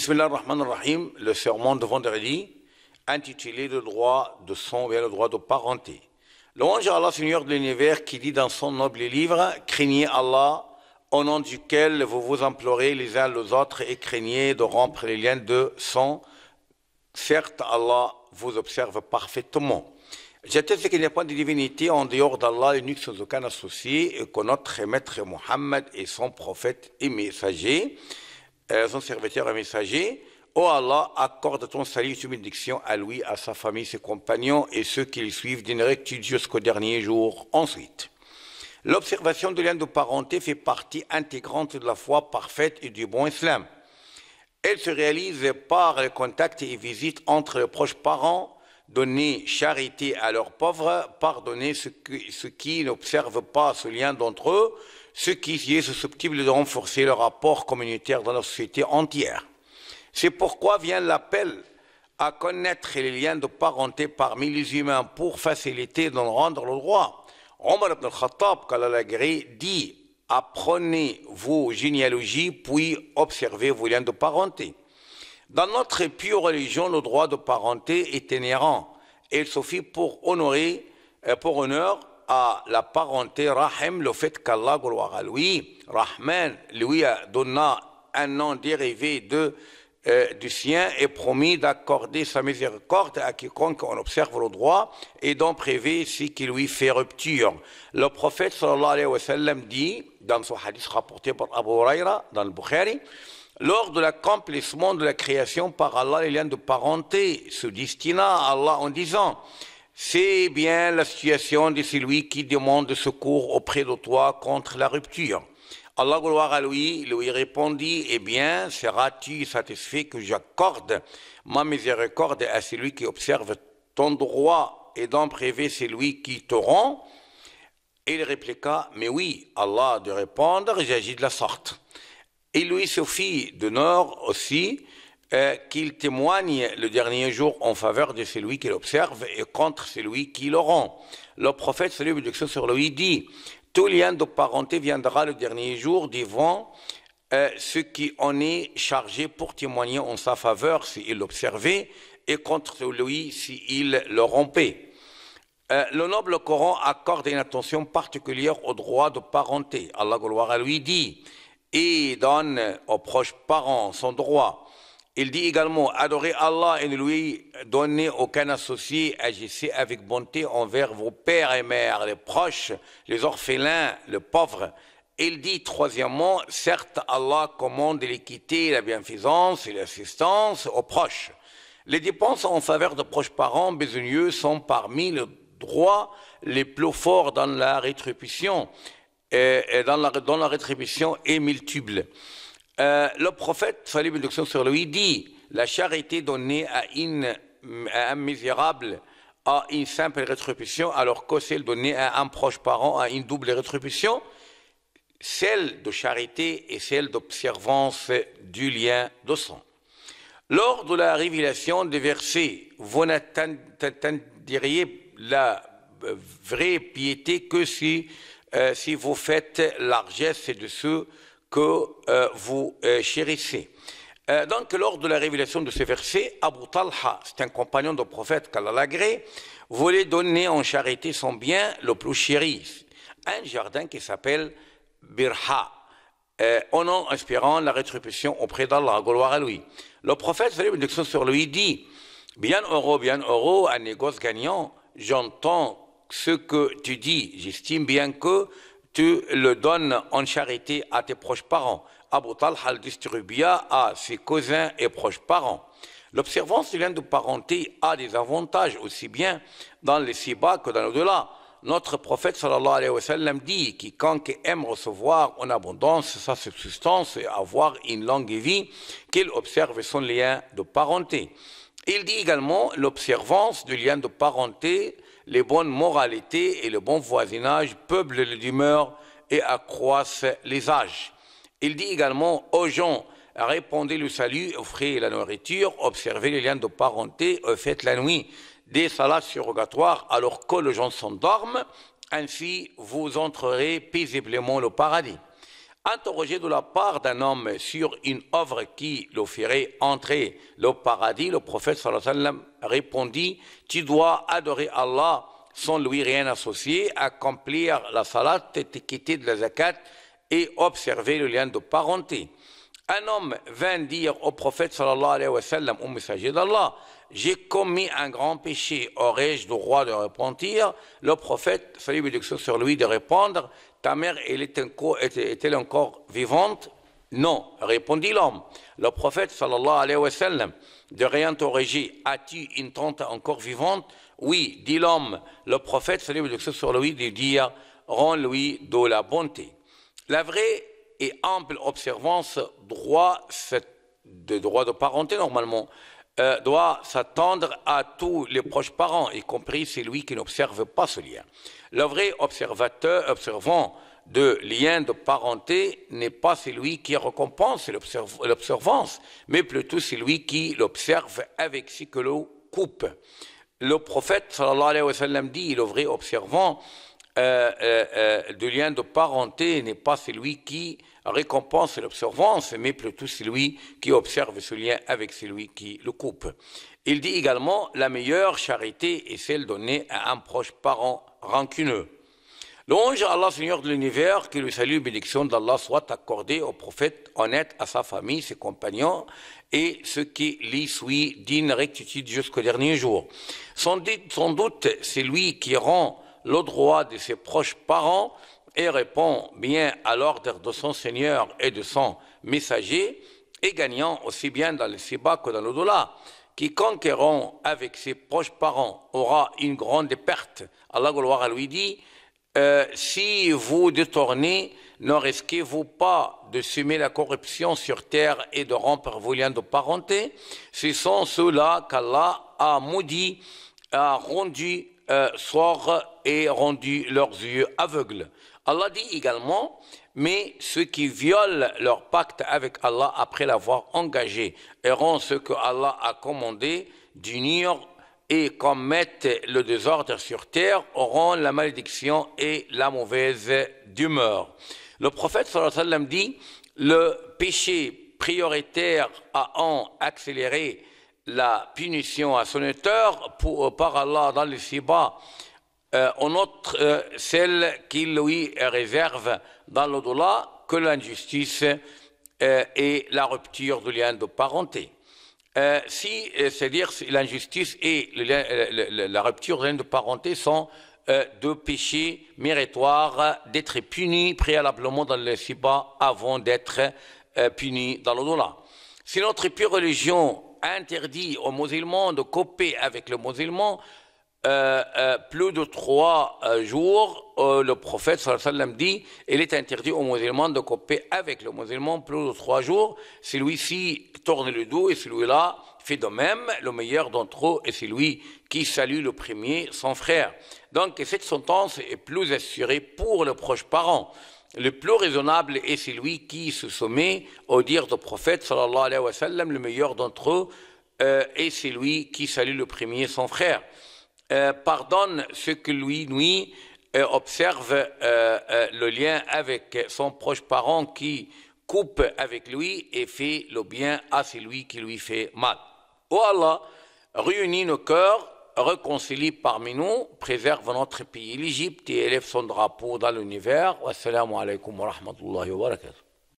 Bismillah ar-Rahman ar-Rahim, le sermon de vendredi, intitulé Le droit de son et le droit de parenté. L'ange à Allah, Seigneur de l'univers, qui dit dans son noble livre Craignez Allah, au nom duquel vous vous implorez les uns les autres et craignez de rompre les liens de sang. Certes, Allah vous observe parfaitement. J'atteste qu'il n'y a pas de divinité en dehors d'Allah, unique sans aucun associé, et que notre maître Mohammed et son prophète et messager son serviteur et messager, Ô oh Allah, accorde ton salut et ton bénédiction à lui, à sa famille, ses compagnons et ceux qui le suivent d'une rectitude jusqu'au dernier jour. Ensuite, l'observation de lien de parenté fait partie intégrante de la foi parfaite et du bon islam. Elle se réalise par les contacts et visites entre les proches parents, donner charité à leurs pauvres, pardonner qui, ceux qui n'observent pas ce lien d'entre eux, ce qui est susceptible de renforcer le rapport communautaire dans la société entière. C'est pourquoi vient l'appel à connaître les liens de parenté parmi les humains pour faciliter d'en rendre le droit. Omar ibn al-Khattab, dit Apprenez vos généalogies, puis observez vos liens de parenté. Dans notre pure religion, le droit de parenté est inhérent et il suffit pour honorer, euh, pour honneur, à la parenté Rahim, le fait qu'Allah, gloire lui, Rahman, lui a donné un nom dérivé de, euh, du sien et promis d'accorder sa miséricorde à quiconque en observe le droit et d'en priver ce qui lui fait rupture. Le prophète sallallahu alayhi wa sallam dit, dans son hadith rapporté par Abu Huraira, dans le Bukhari, lors de l'accomplissement de la création par Allah les liens de parenté se destina à Allah en disant « c'est bien la situation de celui qui demande secours auprès de toi contre la rupture. Allah gloire à lui, lui répondit, Eh bien, seras-tu satisfait que j'accorde ma miséricorde à celui qui observe ton droit et d'en priver celui qui te rend Il répliqua, Mais oui, Allah de répondre, j'agis de la sorte. Et lui de nord aussi euh, qu'il témoigne le dernier jour en faveur de celui qui observe et contre celui qui le rend. Le prophète, celui de sur lui, dit Tout lien de parenté viendra le dernier jour devant euh, ce qui en est chargé pour témoigner en sa faveur s'il l'observait et contre lui s'il le rompait. Euh, le noble Coran accorde une attention particulière au droit de parenté. Allah gloire à lui dit et donne aux proches parents son droit il dit également, adorez Allah et ne lui donnez aucun associé, agissez avec bonté envers vos pères et mères, les proches, les orphelins, les pauvres. Il dit troisièmement, certes Allah commande l'équité, la bienfaisance et l'assistance aux proches. Les dépenses en faveur de proches parents besogneux sont parmi les droits les plus forts dans la rétribution, et euh, euh, dans, la, dans la rétribution est multiple. Euh, le prophète, salut sur lui, dit La charité donnée à, un misérable a une simple rétribution, alors que celle donnée à un proche parent a une double rétribution celle de charité et celle d'observance du lien de sang. Lors de la révélation des versets, vous n'atteindriez la vraie piété que si, euh, si vous faites largesse de ceux que euh, vous euh, chérissez. Euh, donc, lors de la révélation de ce verset, Abu Talha, c'est un compagnon de prophète qu'Allah voulait donner en charité son bien le plus chéri, un jardin qui s'appelle Birha, en en inspirant la rétribution auprès d'Allah, gloire à lui. Le prophète, salut une sur lui, dit, bien heureux, bien heureux, un négoce gagnant, j'entends ce que tu dis, j'estime bien que tu le donnes en charité à tes proches parents. Abu Talha le à ses cousins et proches parents. L'observance du lien de parenté a des avantages aussi bien dans les Sibas que dans l'au-delà. Notre prophète sallallahu alayhi wa sallam dit quiconque aime recevoir en abondance sa subsistance et avoir une longue vie, qu'il observe son lien de parenté. Il dit également l'observance du lien de parenté, les bonnes moralités et le bon voisinage peuplent les humeurs et accroissent les âges. Il dit également aux gens répondez le salut, offrez la nourriture, observez les liens de parenté, faites la nuit des salades surrogatoires alors que les gens s'endorment, ainsi vous entrerez paisiblement au paradis interrogé de la part d'un homme sur une œuvre qui le ferait entrer le paradis, le prophète répondit Tu dois adorer Allah sans lui rien associer, accomplir la salat, t'étiqueter de la zakat et observer le lien de parenté. Un homme vint dire au prophète sallallahu alayhi wa sallam, au messager d'Allah, j'ai commis un grand péché, aurais-je le droit de repentir Le prophète, salut sur lui, de répondre, ta mère, est elle encore vivante Non, répondit l'homme. Le prophète, sallallahu alayhi wa sallam, de réinterroger As-tu une tante encore vivante Oui, dit l'homme. Le prophète, sallallahu alayhi wa sur lui, de dire Rends-lui de la bonté. La vraie et ample observance droit, de droit de parenté, normalement, euh, doit s'attendre à tous les proches parents, y compris celui qui n'observe pas ce lien. Le vrai observateur, observant de lien de parenté n'est pas celui qui récompense l'observance, mais plutôt celui qui l'observe avec ce que coupe. Le prophète sallallahu alayhi wa sallam dit, le vrai observant euh, euh, de lien de parenté n'est pas celui qui récompense l'observance, mais plutôt celui qui observe ce lien avec celui qui le coupe. Il dit également la meilleure charité est celle donnée à un proche parent rancuneux. Longe à Allah Seigneur de l'univers, que le salut et bénédiction d'Allah soit accordé au prophète honnête, à sa famille, ses compagnons et ceux qui l'y suivent d'une rectitude jusqu'au dernier jour. Sans, doute, c'est lui qui rend le droit de ses proches parents et répond bien à l'ordre de son Seigneur et de son messager, et gagnant aussi bien dans le Siba que dans le delà qui conquérant avec ses proches parents aura une grande perte. Allah gloire lui dit euh, Si vous détournez, ne risquez-vous pas de semer la corruption sur terre et de rompre vos liens de parenté Ce sont ceux-là qu'Allah a maudit, a rendu euh, soir et rendu leurs yeux aveugles. Allah dit également, mais ceux qui violent leur pacte avec Allah après l'avoir engagé auront ce que Allah a commandé d'unir et commettent le désordre sur terre auront la malédiction et la mauvaise d'humeur. Le prophète dit, le péché prioritaire a en accéléré la punition à son auteur pour, par Allah dans le Siba en on note celle qui lui réserve dans l'au-delà que l'injustice euh, et la rupture du lien de parenté. Euh, si, euh, c'est-à-dire si l'injustice et la, rupture du lien de parenté sont deux péchés méritoires d'être punis préalablement dans le Siba avant d'être punis dans l'au-delà. Si notre pure religion interdit aux musulmans de copier avec le musulman, euh, euh, plus de trois euh, jours, le prophète sallam dit, il est interdit aux musulmans de couper avec le musulman plus de trois jours. Celui-ci tourne le dos et celui-là fait de même. Le meilleur d'entre eux est celui qui salue le premier, son frère. Donc cette sentence est plus assurée pour le proche parent. Le plus raisonnable est celui qui se soumet au dire du prophète sallallahu alayhi wa sallam, le meilleur d'entre eux, est celui qui salue le premier, son frère. Euh, pardonne ce que lui nuit euh, observe euh, le lien avec son proche parent qui coupe avec lui et fait le bien à celui qui lui fait mal. Oh Allah, réunis nos cœurs, réconcilie parmi nous, préserve notre pays, l'Égypte, et élève son drapeau dans l'univers. wa wa